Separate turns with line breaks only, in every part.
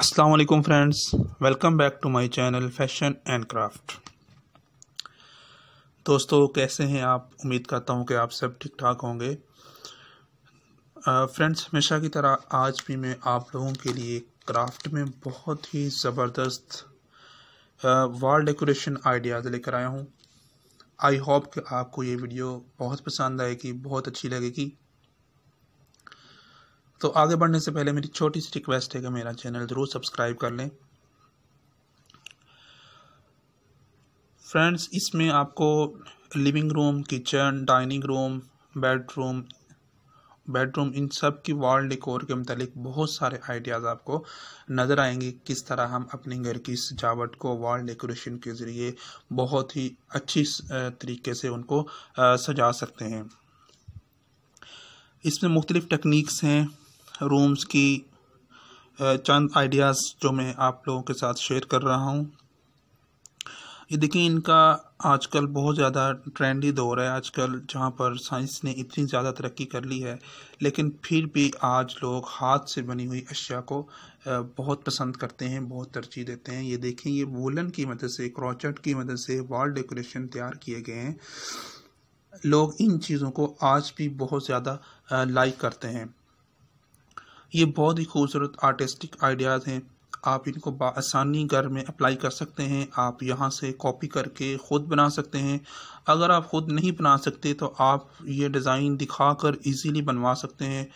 अस्सलाम वालेकुम friends welcome back to my channel fashion and craft दोस्तों कैसे हैं आप उम्मीद करता हूं कि आप सब ठीक ठाक होंगे फ्रेंड्स हमेशा की तरह आज भी मैं आप लोगों के लिए क्राफ्ट में बहुत ही ज़बरदस्त वॉल डेकोरेशन आइडियाज़ लेकर आया हूं आई होप कि आपको ये वीडियो बहुत पसंद आएगी बहुत अच्छी लगेगी तो आगे बढ़ने से पहले मेरी छोटी सी रिक्वेस्ट है कि मेरा चैनल ज़रूर सब्सक्राइब कर लें फ्रेंड्स इसमें आपको living room kitchen dining room bedroom bedroom इन सब की वॉल डेकोर के मतलब बहुत सारे आइडियाज़ आपको नज़र आएंगे किस तरह हम अपने घर की सजावट को वॉल डेकोरेशन के ज़रिए बहुत ही अच्छी तरीके से उनको सजा सकते हैं इसमें मुख्तलिफ़ टेक्निक्स हैं रूम्स की चंद आइडियाज़ जो मैं आप लोगों के साथ शेयर कर रहा हूँ ये देखिए इनका आजकल बहुत ज़्यादा ट्रेंडी दौर है आजकल जहाँ पर साइंस ने इतनी ज़्यादा तरक्की कर ली है लेकिन फिर भी आज लोग हाथ से बनी हुई अशिया को बहुत पसंद करते हैं बहुत तरजीह देते हैं ये देखें ये वोलन की मदद से क्रॉचट की मदद से वॉल डेकोरेशन तैयार किए गए हैं लोग इन चीज़ों को आज भी बहुत ज़्यादा लाइक करते हैं ये बहुत ही खूबसूरत आर्टिस्टिक आइडियाज़ हैं आप इनको आसानी घर में अप्लाई कर सकते हैं आप यहाँ से कॉपी करके ख़ुद बना सकते हैं अगर आप ख़ुद नहीं बना सकते तो आप ये डिज़ाइन दिखा कर ईज़िली बनवा सकते हैं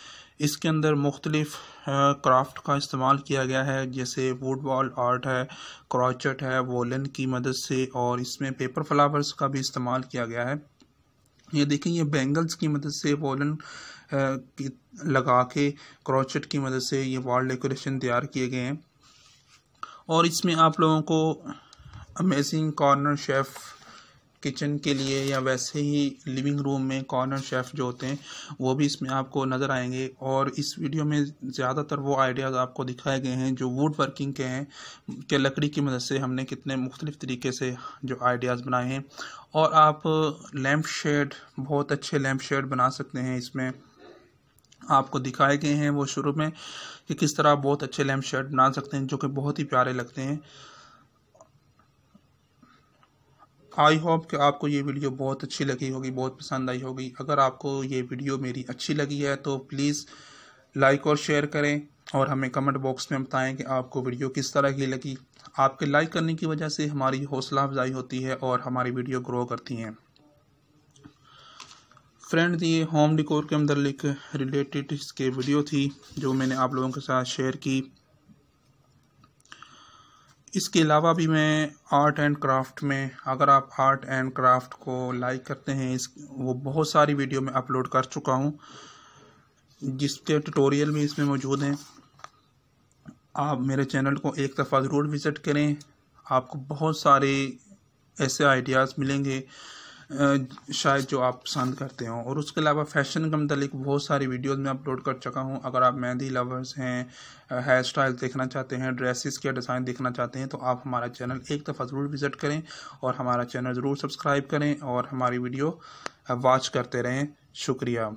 इसके अंदर मुख्तलिफ़ क्राफ्ट का इस्तेमाल किया गया है जैसे वुड वॉल आर्ट है क्रॉचट है वोलन की मदद से और इसमें पेपर फ्लावर्स का भी इस्तेमाल किया गया है ये देखें ये बैंगल्स की मदद से वॉलन लगा के क्रॉचेट की मदद से ये वॉल डेकोरेशन तैयार किए गए हैं और इसमें आप लोगों को अमेजिंग कॉर्नर शेफ़ किचन के लिए या वैसे ही लिविंग रूम में कॉर्नर शेफ़ जो होते हैं वो भी इसमें आपको नज़र आएंगे और इस वीडियो में ज़्यादातर वो आइडियाज़ आपको दिखाए गए हैं जो वुड वर्किंग के हैं के लकड़ी की मदद से हमने कितने मुख्तलिफ़ तरीके से जो आइडियाज़ बनाए हैं और आप लैम्प शेड बहुत अच्छे लैम्प शेड बना सकते हैं इसमें आपको दिखाए गए हैं वो शुरू में कि किस तरह आप बहुत अच्छे लैम्प शेड बना सकते हैं जो कि बहुत ही प्यारे लगते हैं आई होप कि आपको ये वीडियो बहुत अच्छी लगी होगी बहुत पसंद आई होगी अगर आपको ये वीडियो मेरी अच्छी लगी है तो प्लीज़ लाइक और शेयर करें और हमें कमेंट बॉक्स में बताएं कि आपको वीडियो किस तरह की लगी आपके लाइक करने की वजह से हमारी हौसला अफजाई होती है और हमारी वीडियो ग्रो करती हैं फ्रेंड ये होम डिकोर के अंदर एक रिलेटेड इसके वीडियो थी जो मैंने आप लोगों के साथ शेयर की इसके अलावा भी मैं आर्ट एंड क्राफ्ट में अगर आप आर्ट एंड क्राफ्ट को लाइक करते हैं इस वो बहुत सारी वीडियो में अपलोड कर चुका हूँ जिसके ट्यूटोरियल भी इसमें मौजूद हैं आप मेरे चैनल को एक दफ़ा ज़रूर विज़िट करें आपको बहुत सारे ऐसे आइडियाज़ मिलेंगे शायद जो आप पसंद करते हो और उसके अलावा फैशन के मतलब बहुत सारी वीडियोज़ मैं अपलोड कर चुका हूँ अगर आप मेहंदी लवर्स हैं हेयर स्टाइल देखना चाहते हैं ड्रेसेस के डिज़ाइन देखना चाहते हैं तो आप हमारा चैनल एक दफ़ा ज़रूर विज़िट करें और हमारा चैनल ज़रूर सब्सक्राइब करें और हमारी वीडियो वॉच करते रहें शुक्रिया